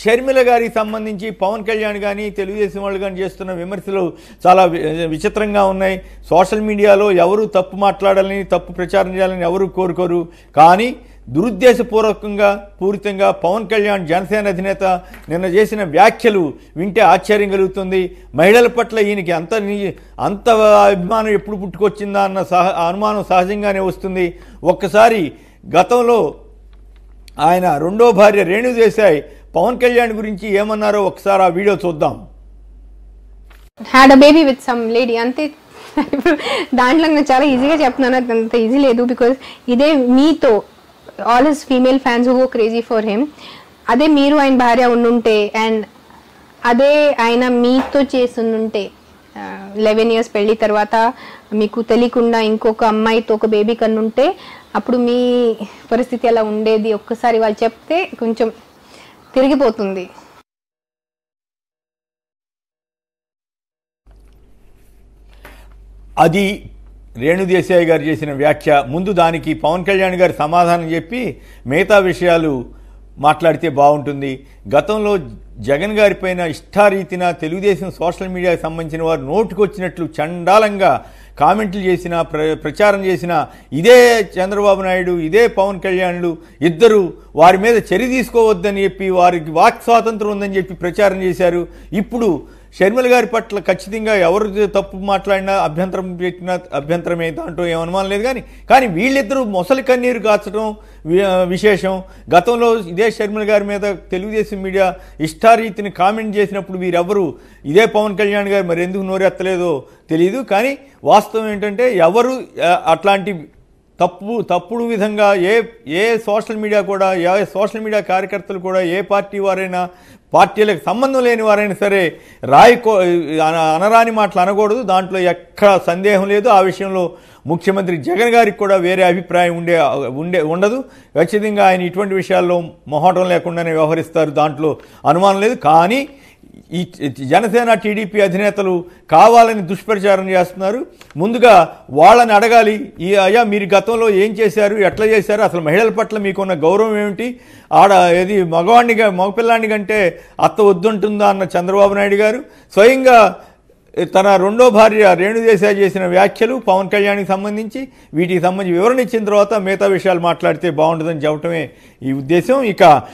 షర్మిల గారికి సంబంధించి పవన్ కళ్యాణ్ కానీ తెలుగుదేశం వాళ్ళు కానీ చేస్తున్న విమర్శలు చాలా విచిత్రంగా ఉన్నాయి సోషల్ మీడియాలో ఎవరు తప్పు మాట్లాడాలని తప్పు ప్రచారం చేయాలని ఎవరు కోరుకోరు కానీ దురుద్దేశపూర్వకంగా పూరితంగా పవన్ కళ్యాణ్ జనసేన అధినేత నిన్న చేసిన వ్యాఖ్యలు వింటే ఆశ్చర్యం కలుగుతుంది మహిళల పట్ల ఈయనకి అంత అంత అభిమానం ఎప్పుడు పుట్టుకొచ్చిందా అన్న సహ అనుమానం సహజంగానే వస్తుంది ఒక్కసారి గతంలో ఆయన రెండో భార్య రేణు పవన్ కళ్యాణ్ గురించి ఏమన్నారో ఒకసారి ఆ వీడియో చూద్దాం had a baby with some lady అంతే దాంట్లో నేను చాలా ఈజీగా చెప్తున్నాను అంత ఈజీ లేదు బికాజ్ ఇదే మీతో all his female fans go crazy for him అదే మీరు ఆయన భార్య ఉండుంటే అండ్ అదే ఆయన మీతో చేస్తుంటే లెవెన్ ఇయర్స్ పెళ్లి తర్వాత మీకు తెలియకుండా ఇంకొక అమ్మాయితో ఒక బేబీ కన్నుంటే అప్పుడు మీ పరిస్థితి అలా ఉండేది ఒక్కసారి వాళ్ళు చెప్తే కొంచెం తిరిగిపోతుంది అది రేణుదేశాయి గారు చేసిన వ్యాఖ్య ముందు దానికి పవన్ కళ్యాణ్ గారు సమాధానం చెప్పి మిగతా విషయాలు మాట్లాడితే బాగుంటుంది గతంలో జగన్ గారిపైన ఇష్టారీతిన తెలుగుదేశం సోషల్ మీడియాకి సంబంధించిన వారు నోటుకొచ్చినట్లు చండాలంగా కామెంట్లు చేసిన ప్ర ప్రచారం చేసిన ఇదే చంద్రబాబు నాయుడు ఇదే పవన్ కళ్యాణ్లు ఇద్దరు వారి మీద చర్య తీసుకోవద్దని చెప్పి వారికి వాక్ స్వాతంత్రం ఉందని చెప్పి ప్రచారం చేశారు ఇప్పుడు షర్మిల గారి పట్ల ఖచ్చితంగా ఎవరు తప్పు మాట్లాడినా అభ్యంతరం పెట్టినా అభ్యంతరమే దాంట్లో ఏమనుమానం లేదు కానీ కానీ వీళ్ళిద్దరూ మొసలి కన్నీరు కాచడం విశేషం గతంలో ఇదే షర్మిల గారి మీద తెలుగుదేశం మీడియా ఇష్టారీతిని కామెంట్ చేసినప్పుడు వీరెవరు ఇదే పవన్ కళ్యాణ్ గారు మరి ఎందుకు నోరెత్తలేదో తెలియదు కానీ వాస్తవం ఏంటంటే ఎవరు అట్లాంటి తప్పు తప్పుడు విధంగా ఏ ఏ సోషల్ మీడియా కూడా ఏ సోషల్ మీడియా కార్యకర్తలు కూడా ఏ పార్టీ వారైనా పార్టీలకు సంబంధం లేని వారైనా సరే రాయి అనరాని మాటలు అనకూడదు దాంట్లో ఎక్కడ సందేహం లేదు ఆ విషయంలో ముఖ్యమంత్రి జగన్ గారికి కూడా వేరే అభిప్రాయం ఉండే ఉండే ఉండదు ఖచ్చితంగా ఆయన ఇటువంటి విషయాల్లో మొహటం లేకుండానే వ్యవహరిస్తారు దాంట్లో అనుమానం లేదు కానీ ఈ జనసేన టీడీపీ అధినేతలు కావాలని దుష్ప్రచారం చేస్తున్నారు ముందుగా వాళ్ళని అడగాలి ఈ అయ్యా మీరు గతంలో ఏం చేశారు ఎట్లా చేశారు అసలు మహిళల పట్ల మీకున్న గౌరవం ఏమిటి ఆడ ఏది మగవాడినిగా మగపిల్లాడి కంటే అత్త వద్దుంటుందా అన్న చంద్రబాబు నాయుడు గారు స్వయంగా తన రెండో భార్య రేణుదేశాయ్ చేసిన వ్యాఖ్యలు పవన్ కళ్యాణ్కి సంబంధించి వీటికి సంబంధించి వివరణ ఇచ్చిన తర్వాత మిగతా విషయాలు మాట్లాడితే బాగుంటుందని చెప్పటమే ఈ ఉద్దేశం ఇక